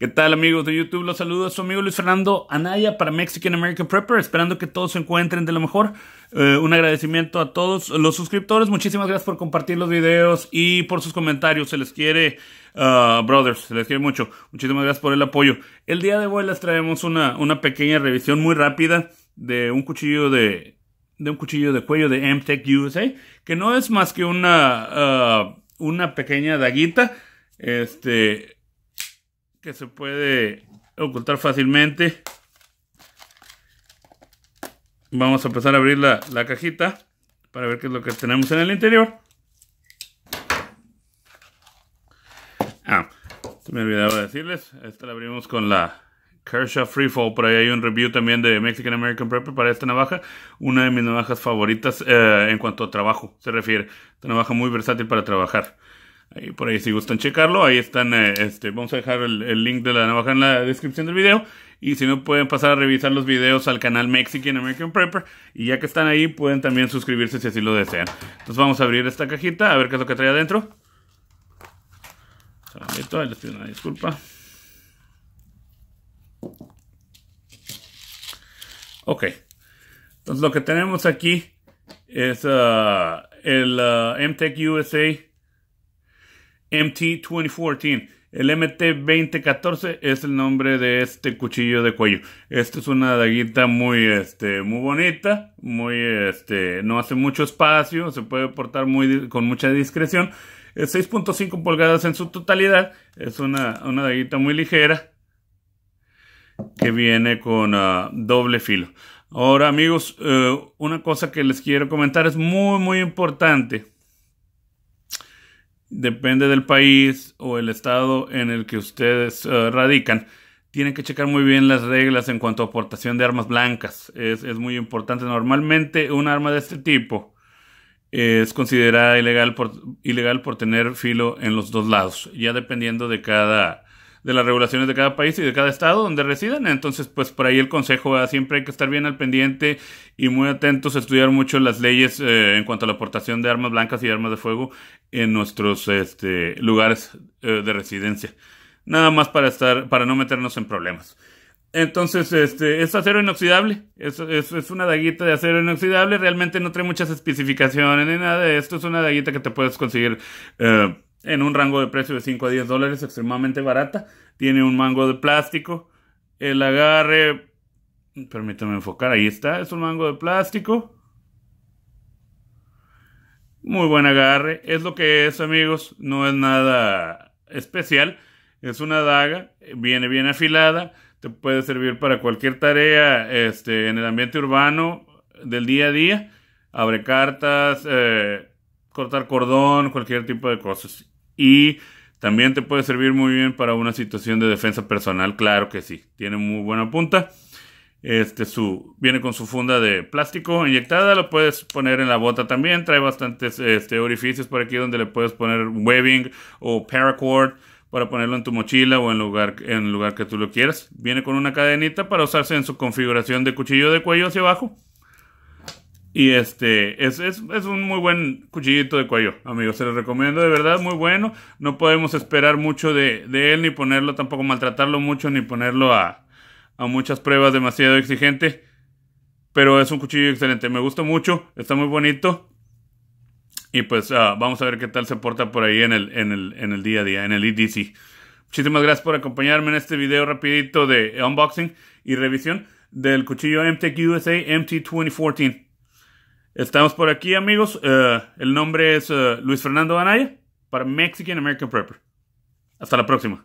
¿Qué tal amigos de YouTube? Los saludo a su amigo Luis Fernando Anaya para Mexican American Prepper, esperando que todos se encuentren de lo mejor. Eh, un agradecimiento a todos los suscriptores, muchísimas gracias por compartir los videos y por sus comentarios, se les quiere, uh, brothers, se les quiere mucho. Muchísimas gracias por el apoyo. El día de hoy les traemos una, una pequeña revisión muy rápida de un cuchillo de, de un cuchillo de cuello de Amtech USA, que no es más que una, uh, una pequeña daguita, este que se puede ocultar fácilmente. Vamos a empezar a abrir la, cajita para ver qué es lo que tenemos en el interior. Ah, me olvidaba decirles, esta la abrimos con la Kershaw Freefall, por ahí hay un review también de Mexican American Prepper para esta navaja, una de mis navajas favoritas eh, en cuanto a trabajo se refiere, esta navaja muy versátil para trabajar. Ahí por ahí si gustan checarlo, ahí están, eh, este, vamos a dejar el, link de la navaja en la descripción del video. Y si no, pueden pasar a revisar los videos al canal Mexican American Prepper. Y ya que están ahí, pueden también suscribirse si así lo desean. Entonces vamos a abrir esta cajita, a ver qué es lo que trae adentro. Ahí les pido una disculpa. Ok. Entonces lo que tenemos aquí es ah, el uh, ah, USA MT2014. El MT2014 es el nombre de este cuchillo de cuello. Esta es una daguita muy, este, muy bonita, muy, este, no hace mucho espacio, se puede portar muy, con mucha discreción. 6.5 pulgadas en su totalidad, es una, una daguita muy ligera que viene con ah, doble filo. Ahora amigos, eh, una cosa que les quiero comentar es muy, muy importante depende del país o el estado en el que ustedes eh, radican, tienen que checar muy bien las reglas en cuanto a aportación de armas blancas. Es, es, muy importante. Normalmente un arma de este tipo es considerada ilegal por, ilegal por tener filo en los dos lados, ya dependiendo de cada de las regulaciones de cada país y de cada estado donde residen. Entonces, pues por ahí el consejo, ah, siempre hay que estar bien al pendiente y muy atentos, a estudiar mucho las leyes eh, en cuanto a la aportación de armas blancas y armas de fuego en nuestros este, lugares eh, de residencia. Nada más para estar, para no meternos en problemas. Entonces, este, es acero inoxidable. Es, es, una daguita de acero inoxidable. Realmente no trae muchas especificaciones ni nada de esto. Es una daguita que te puedes conseguir eh, en un rango de precio de 5 a 10 dólares, extremadamente barata. Tiene un mango de plástico. El agarre, permítame enfocar, ahí está, es un mango de plástico. Muy buen agarre, es lo que es amigos, no es nada especial, es una daga, viene bien afilada, te puede servir para cualquier tarea este, en el ambiente urbano del día a día, abre cartas, eh, cortar cordón, cualquier tipo de cosas y también te puede servir muy bien para una situación de defensa personal, claro que sí, tiene muy buena punta. Este su viene con su funda de plástico inyectada, lo puedes poner en la bota también, trae bastantes este, orificios por aquí donde le puedes poner webbing o paracord para ponerlo en tu mochila o en lugar en lugar que tú lo quieras. Viene con una cadenita para usarse en su configuración de cuchillo de cuello hacia abajo y este, es, un muy buen cuchillito de cuello, amigos. Se lo recomiendo de verdad, muy bueno. No podemos esperar mucho de, él, ni ponerlo, tampoco maltratarlo mucho, ni ponerlo a, muchas pruebas demasiado exigente. Pero es un cuchillo excelente, me gusta mucho, está muy bonito. Y pues ah, vamos a ver qué tal se porta por ahí en el, en el, en el día a día, en el EDC. Muchísimas gracias por acompañarme en este video rapidito de unboxing y revisión del cuchillo mtq USA MT2014. Estamos por aquí, amigos. Eh, el nombre es eh, Luis Fernando Anaya para Mexican American Prepper. Hasta la próxima.